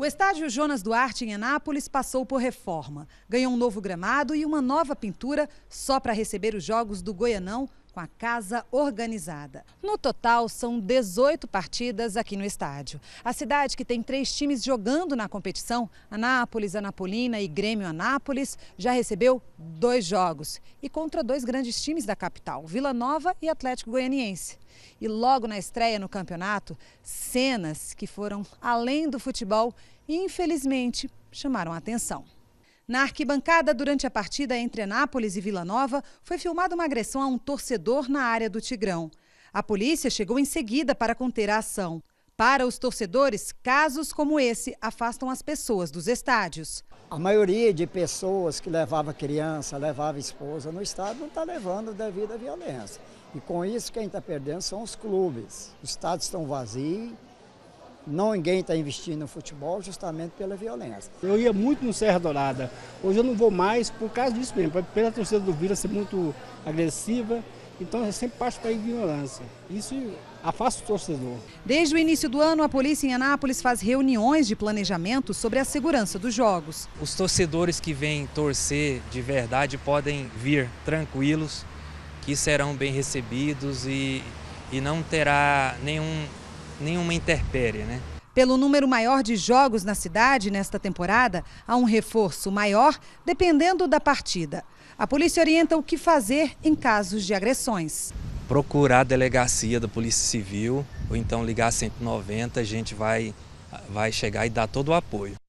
O estádio Jonas Duarte, em Anápolis, passou por reforma. Ganhou um novo gramado e uma nova pintura só para receber os jogos do Goianão com a casa organizada. No total, são 18 partidas aqui no estádio. A cidade que tem três times jogando na competição, Anápolis, Anapolina e Grêmio Anápolis, já recebeu dois jogos e contra dois grandes times da capital, Vila Nova e Atlético Goianiense. E logo na estreia no campeonato, cenas que foram além do futebol e infelizmente chamaram atenção. Na arquibancada, durante a partida entre Anápolis e Vila Nova, foi filmada uma agressão a um torcedor na área do Tigrão. A polícia chegou em seguida para conter a ação. Para os torcedores, casos como esse afastam as pessoas dos estádios. A maioria de pessoas que levava criança, levava esposa no estádio não está levando devido à violência. E com isso, quem está perdendo são os clubes. Os estádios estão vazios, não ninguém está investindo no futebol justamente pela violência. Eu ia muito no Serra Dourada, hoje eu não vou mais por causa disso mesmo, pela torcida do Vila ser muito agressiva, então eu sempre passo para a ignorância. Isso afasta o torcedor. Desde o início do ano, a polícia em Anápolis faz reuniões de planejamento sobre a segurança dos jogos. Os torcedores que vêm torcer de verdade podem vir tranquilos, que serão bem recebidos e, e não terá nenhum nenhuma intempérie, né? Pelo número maior de jogos na cidade nesta temporada, há um reforço maior dependendo da partida. A polícia orienta o que fazer em casos de agressões. Procurar a delegacia da Polícia Civil ou então ligar 190, a gente vai, vai chegar e dar todo o apoio.